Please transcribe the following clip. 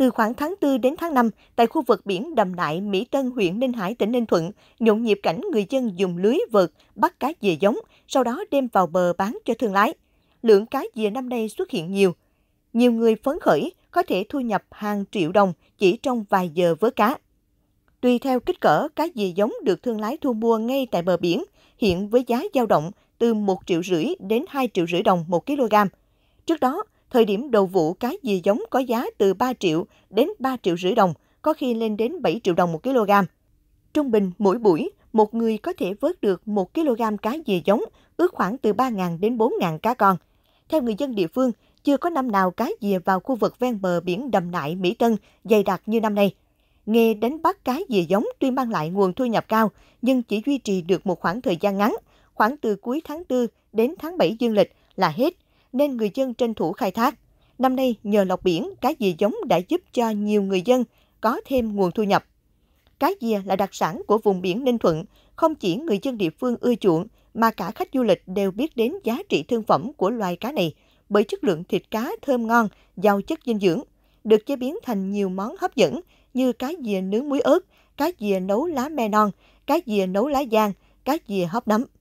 từ khoảng tháng 4 đến tháng 5, tại khu vực biển Đầm Nại, Mỹ Tân, huyện Ninh Hải, tỉnh Ninh Thuận, nhộn nhịp cảnh người dân dùng lưới vợt bắt cá dìa giống, sau đó đem vào bờ bán cho thương lái. Lượng cá dìa năm nay xuất hiện nhiều. Nhiều người phấn khởi có thể thu nhập hàng triệu đồng chỉ trong vài giờ vớ cá. Tùy theo kích cỡ, cá dìa giống được thương lái thu mua ngay tại bờ biển, hiện với giá dao động từ 1 triệu rưỡi đến 2 triệu rưỡi đồng 1 kg. Trước đó, Thời điểm đầu vụ cá dì giống có giá từ 3 triệu đến 3 triệu rưỡi đồng, có khi lên đến 7 triệu đồng một kg. Trung bình mỗi buổi, một người có thể vớt được 1 kg cá dì giống, ước khoảng từ 3.000 đến 4.000 cá con. Theo người dân địa phương, chưa có năm nào cá dìa vào khu vực ven bờ biển đầm nại Mỹ Tân dày đặc như năm nay. Nghề đánh bắt cá dìa giống tuy mang lại nguồn thu nhập cao, nhưng chỉ duy trì được một khoảng thời gian ngắn, khoảng từ cuối tháng 4 đến tháng 7 dương lịch là hết – nên người dân tranh thủ khai thác. Năm nay, nhờ lọc biển, cá dìa giống đã giúp cho nhiều người dân có thêm nguồn thu nhập. Cá dìa là đặc sản của vùng biển Ninh Thuận, không chỉ người dân địa phương ưa chuộng, mà cả khách du lịch đều biết đến giá trị thương phẩm của loài cá này bởi chất lượng thịt cá thơm ngon, giàu chất dinh dưỡng, được chế biến thành nhiều món hấp dẫn như cá dìa nướng muối ớt, cá dìa nấu lá me non, cá dìa nấu lá giang, cá dìa hấp nấm.